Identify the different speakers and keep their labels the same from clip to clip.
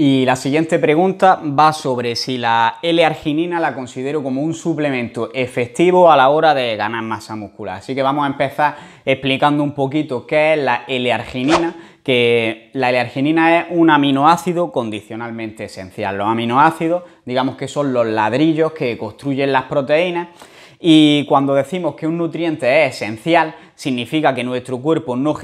Speaker 1: Y la siguiente pregunta va sobre si la L-arginina la considero como un suplemento efectivo a la hora de ganar masa muscular. Así que vamos a empezar explicando un poquito qué es la L-arginina, que la L-arginina es un aminoácido condicionalmente esencial. Los aminoácidos, digamos que son los ladrillos que construyen las proteínas y cuando decimos que un nutriente es esencial, significa que nuestro cuerpo no,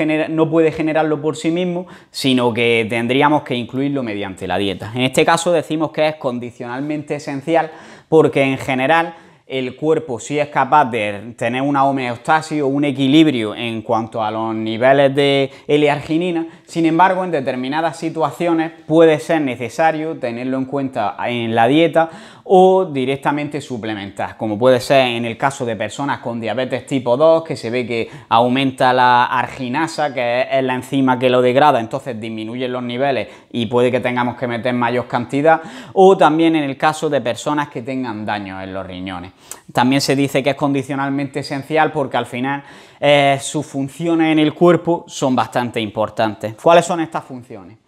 Speaker 1: puede generarlo por sí mismo, sino que tendríamos que incluirlo mediante la dieta. En este caso decimos que es condicionalmente esencial porque en general el cuerpo sí es capaz de tener una homeostasis o un equilibrio en cuanto a los niveles de l sin embargo en determinadas situaciones puede ser necesario tenerlo en cuenta en la dieta o directamente suplementar, como puede ser en el caso de personas con diabetes tipo 2, que se ve que aumenta la arginasa, que es la enzima que lo degrada, entonces disminuyen los niveles y puede que tengamos que meter mayor cantidad, o también en el caso de personas que tengan daño en los riñones. También se dice que es condicionalmente esencial porque al final eh, sus funciones en el cuerpo son bastante importantes. ¿Cuáles son estas funciones?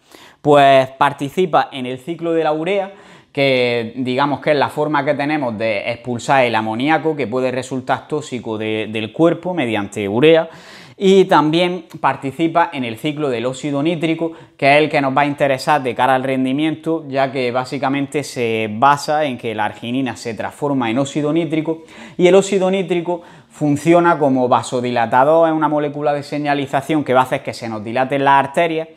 Speaker 1: Pues participa en el ciclo de la urea, que digamos que es la forma que tenemos de expulsar el amoníaco que puede resultar tóxico del cuerpo mediante urea y también participa en el ciclo del óxido nítrico, que es el que nos va a interesar de cara al rendimiento, ya que básicamente se basa en que la arginina se transforma en óxido nítrico y el óxido nítrico funciona como vasodilatador, es una molécula de señalización que va a hacer que se nos dilaten las arterias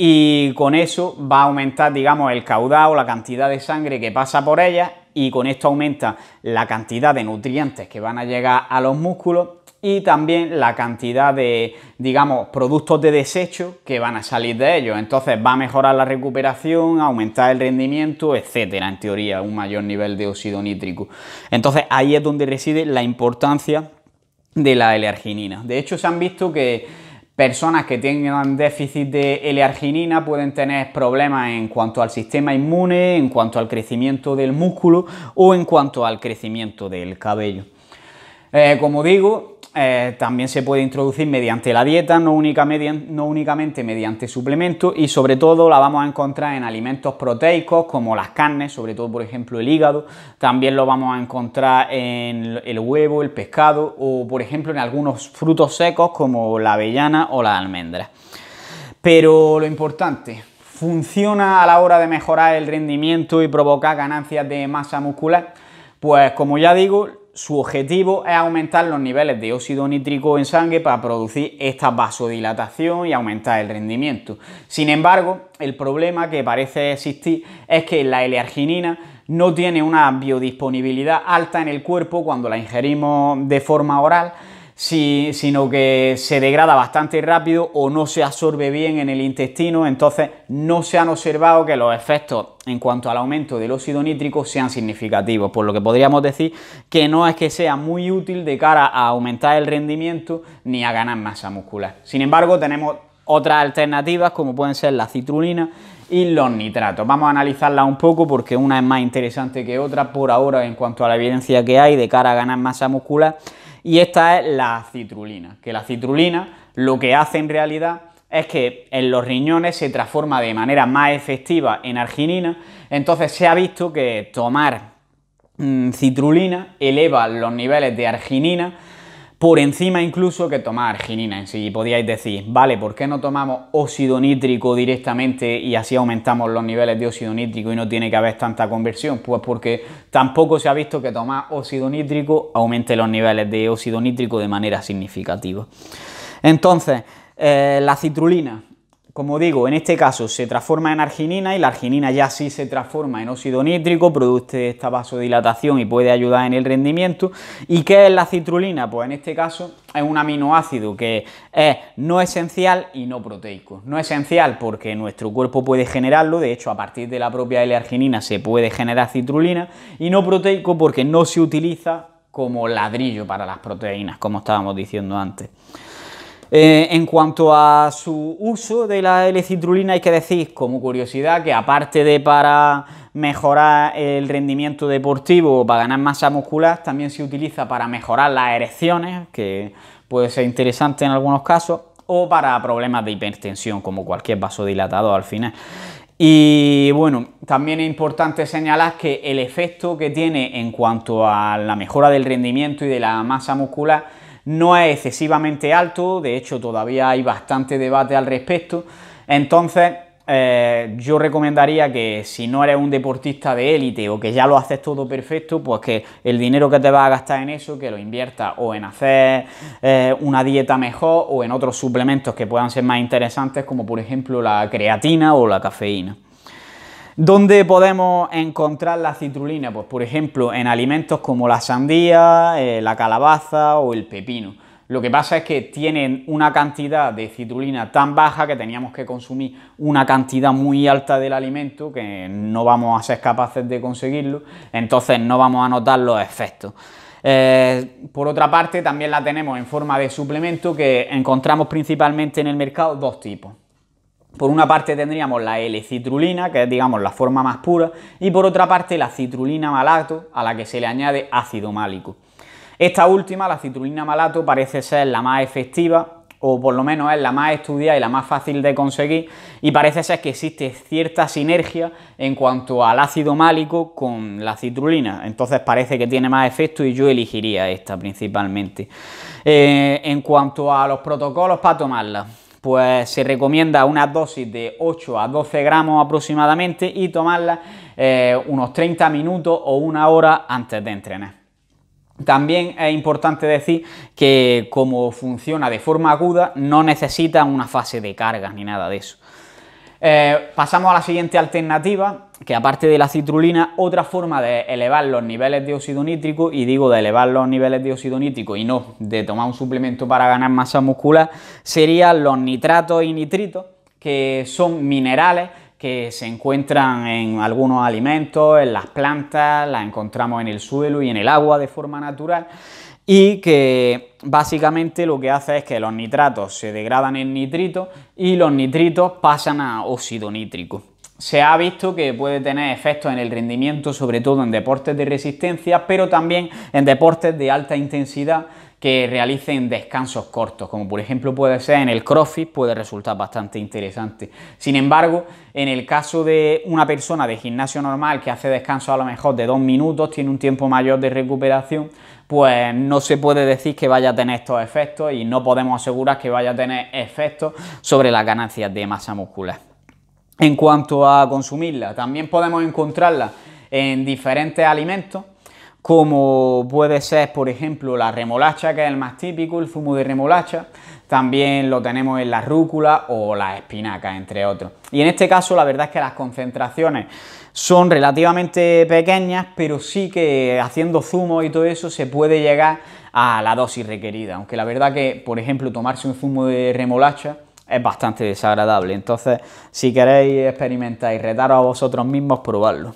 Speaker 1: y con eso va a aumentar, digamos, el caudal o la cantidad de sangre que pasa por ella y con esto aumenta la cantidad de nutrientes que van a llegar a los músculos y también la cantidad de, digamos, productos de desecho que van a salir de ellos. Entonces va a mejorar la recuperación, aumentar el rendimiento, etcétera, en teoría, un mayor nivel de óxido nítrico. Entonces ahí es donde reside la importancia de la L-arginina. De hecho, se han visto que Personas que tengan déficit de L-arginina pueden tener problemas en cuanto al sistema inmune, en cuanto al crecimiento del músculo o en cuanto al crecimiento del cabello. Eh, como digo, eh, también se puede introducir mediante la dieta, no únicamente, no únicamente mediante suplementos y sobre todo la vamos a encontrar en alimentos proteicos como las carnes, sobre todo por ejemplo el hígado, también lo vamos a encontrar en el huevo, el pescado o por ejemplo en algunos frutos secos como la avellana o la almendra. Pero lo importante, funciona a la hora de mejorar el rendimiento y provocar ganancias de masa muscular? Pues como ya digo, su objetivo es aumentar los niveles de óxido nítrico en sangre para producir esta vasodilatación y aumentar el rendimiento. Sin embargo, el problema que parece existir es que la L-arginina no tiene una biodisponibilidad alta en el cuerpo cuando la ingerimos de forma oral sino que se degrada bastante rápido o no se absorbe bien en el intestino, entonces no se han observado que los efectos en cuanto al aumento del óxido nítrico sean significativos, por lo que podríamos decir que no es que sea muy útil de cara a aumentar el rendimiento ni a ganar masa muscular. Sin embargo, tenemos otras alternativas como pueden ser la citrulina y los nitratos. Vamos a analizarla un poco porque una es más interesante que otra por ahora en cuanto a la evidencia que hay de cara a ganar masa muscular y esta es la citrulina, que la citrulina lo que hace en realidad es que en los riñones se transforma de manera más efectiva en arginina, entonces se ha visto que tomar mm, citrulina eleva los niveles de arginina por encima incluso que tomar arginina en sí. Podíais decir, vale, ¿por qué no tomamos óxido nítrico directamente y así aumentamos los niveles de óxido nítrico y no tiene que haber tanta conversión? Pues porque tampoco se ha visto que tomar óxido nítrico aumente los niveles de óxido nítrico de manera significativa. Entonces, eh, la citrulina como digo, en este caso se transforma en arginina y la arginina ya sí se transforma en óxido nítrico, produce esta vasodilatación y puede ayudar en el rendimiento. ¿Y qué es la citrulina? Pues en este caso es un aminoácido que es no esencial y no proteico. No esencial porque nuestro cuerpo puede generarlo, de hecho a partir de la propia L-arginina se puede generar citrulina, y no proteico porque no se utiliza como ladrillo para las proteínas, como estábamos diciendo antes. Eh, en cuanto a su uso de la L-citrulina, hay que decir como curiosidad que aparte de para mejorar el rendimiento deportivo o para ganar masa muscular, también se utiliza para mejorar las erecciones, que puede ser interesante en algunos casos, o para problemas de hipertensión, como cualquier vaso dilatado al final. Y bueno, también es importante señalar que el efecto que tiene en cuanto a la mejora del rendimiento y de la masa muscular no es excesivamente alto, de hecho todavía hay bastante debate al respecto, entonces eh, yo recomendaría que si no eres un deportista de élite o que ya lo haces todo perfecto, pues que el dinero que te vas a gastar en eso, que lo inviertas o en hacer eh, una dieta mejor o en otros suplementos que puedan ser más interesantes, como por ejemplo la creatina o la cafeína. ¿Dónde podemos encontrar la citrulina? Pues por ejemplo en alimentos como la sandía, eh, la calabaza o el pepino. Lo que pasa es que tienen una cantidad de citrulina tan baja que teníamos que consumir una cantidad muy alta del alimento que no vamos a ser capaces de conseguirlo, entonces no vamos a notar los efectos. Eh, por otra parte, también la tenemos en forma de suplemento que encontramos principalmente en el mercado dos tipos. Por una parte tendríamos la L-citrulina, que es digamos la forma más pura, y por otra parte la citrulina malato, a la que se le añade ácido málico. Esta última, la citrulina malato, parece ser la más efectiva, o por lo menos es la más estudiada y la más fácil de conseguir, y parece ser que existe cierta sinergia en cuanto al ácido málico con la citrulina. Entonces parece que tiene más efecto y yo elegiría esta principalmente. Eh, en cuanto a los protocolos para tomarla, pues se recomienda una dosis de 8 a 12 gramos aproximadamente y tomarla eh, unos 30 minutos o una hora antes de entrenar. También es importante decir que como funciona de forma aguda no necesita una fase de carga ni nada de eso. Eh, pasamos a la siguiente alternativa, que aparte de la citrulina, otra forma de elevar los niveles de óxido nítrico, y digo de elevar los niveles de óxido nítrico y no de tomar un suplemento para ganar masa muscular, serían los nitratos y nitritos, que son minerales que se encuentran en algunos alimentos, en las plantas, las encontramos en el suelo y en el agua de forma natural y que básicamente lo que hace es que los nitratos se degradan en nitrito y los nitritos pasan a óxido nítrico se ha visto que puede tener efectos en el rendimiento, sobre todo en deportes de resistencia, pero también en deportes de alta intensidad que realicen descansos cortos, como por ejemplo puede ser en el crossfit, puede resultar bastante interesante. Sin embargo, en el caso de una persona de gimnasio normal que hace descanso a lo mejor de dos minutos, tiene un tiempo mayor de recuperación, pues no se puede decir que vaya a tener estos efectos y no podemos asegurar que vaya a tener efectos sobre las ganancias de masa muscular en cuanto a consumirla. También podemos encontrarla en diferentes alimentos, como puede ser, por ejemplo, la remolacha, que es el más típico, el zumo de remolacha. También lo tenemos en la rúcula o la espinaca, entre otros. Y en este caso, la verdad es que las concentraciones son relativamente pequeñas, pero sí que haciendo zumo y todo eso se puede llegar a la dosis requerida. Aunque la verdad que, por ejemplo, tomarse un zumo de remolacha es bastante desagradable. Entonces, si queréis experimentar y retaros a vosotros mismos, probarlo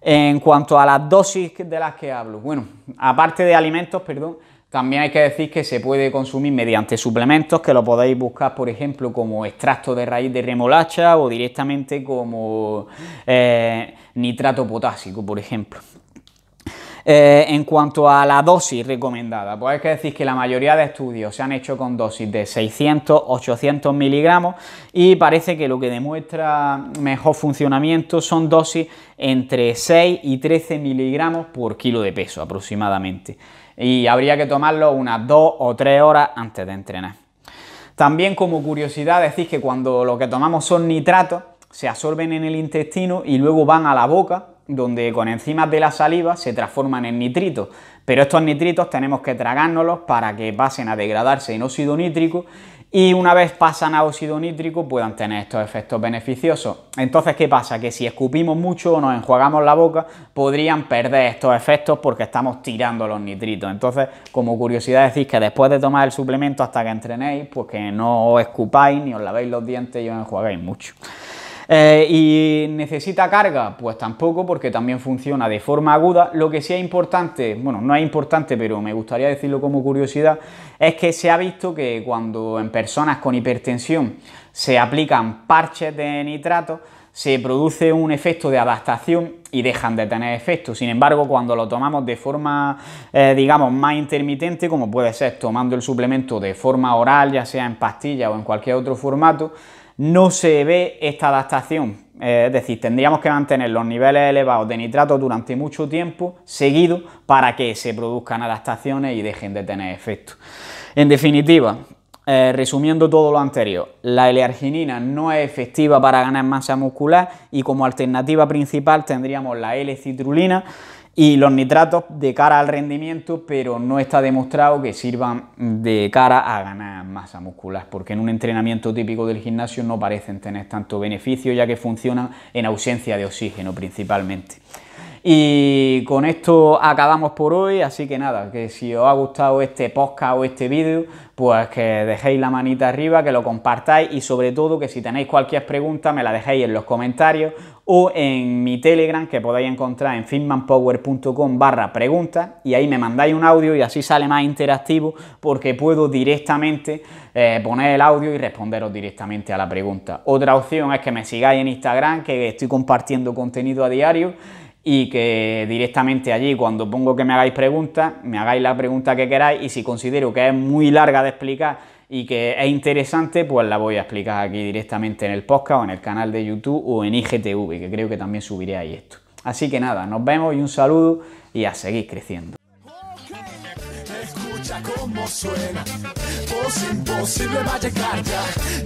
Speaker 1: En cuanto a las dosis de las que hablo, bueno, aparte de alimentos, perdón, también hay que decir que se puede consumir mediante suplementos, que lo podéis buscar, por ejemplo, como extracto de raíz de remolacha o directamente como eh, nitrato potásico, por ejemplo. Eh, en cuanto a la dosis recomendada, pues hay que decir que la mayoría de estudios se han hecho con dosis de 600, 800 miligramos y parece que lo que demuestra mejor funcionamiento son dosis entre 6 y 13 miligramos por kilo de peso aproximadamente. Y habría que tomarlo unas 2 o 3 horas antes de entrenar. También como curiosidad decís que cuando lo que tomamos son nitratos, se absorben en el intestino y luego van a la boca donde con enzimas de la saliva se transforman en nitritos, pero estos nitritos tenemos que tragárnoslos para que pasen a degradarse en óxido nítrico y una vez pasan a óxido nítrico puedan tener estos efectos beneficiosos. Entonces, ¿qué pasa? Que si escupimos mucho o nos enjuagamos la boca, podrían perder estos efectos porque estamos tirando los nitritos. Entonces, como curiosidad decís que después de tomar el suplemento hasta que entrenéis, pues que no os escupáis ni os lavéis los dientes y os enjuagáis mucho. Eh, ¿Y necesita carga? Pues tampoco, porque también funciona de forma aguda. Lo que sí es importante, bueno, no es importante, pero me gustaría decirlo como curiosidad, es que se ha visto que cuando en personas con hipertensión se aplican parches de nitrato, se produce un efecto de adaptación y dejan de tener efecto. Sin embargo, cuando lo tomamos de forma, eh, digamos, más intermitente, como puede ser tomando el suplemento de forma oral, ya sea en pastilla o en cualquier otro formato, no se ve esta adaptación. Eh, es decir, tendríamos que mantener los niveles elevados de nitrato durante mucho tiempo seguido para que se produzcan adaptaciones y dejen de tener efecto. En definitiva, eh, resumiendo todo lo anterior, la L-arginina no es efectiva para ganar masa muscular y como alternativa principal tendríamos la L-citrulina y los nitratos de cara al rendimiento, pero no está demostrado que sirvan de cara a ganar masa muscular, porque en un entrenamiento típico del gimnasio no parecen tener tanto beneficio, ya que funcionan en ausencia de oxígeno principalmente. Y con esto acabamos por hoy, así que nada, que si os ha gustado este podcast o este vídeo, pues que dejéis la manita arriba, que lo compartáis y sobre todo que si tenéis cualquier pregunta me la dejéis en los comentarios o en mi Telegram que podéis encontrar en finmanpowercom barra preguntas y ahí me mandáis un audio y así sale más interactivo porque puedo directamente eh, poner el audio y responderos directamente a la pregunta. Otra opción es que me sigáis en Instagram que estoy compartiendo contenido a diario y que directamente allí cuando pongo que me hagáis preguntas, me hagáis la pregunta que queráis y si considero que es muy larga de explicar y que es interesante, pues la voy a explicar aquí directamente en el podcast o en el canal de YouTube o en IGTV, que creo que también subiré ahí esto. Así que nada, nos vemos y un saludo y a seguir creciendo.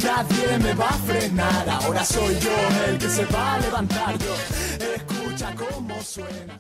Speaker 1: Nadie me va a frenar. Ahora soy yo el que se va a levantar. Yo. Ya cómo suena.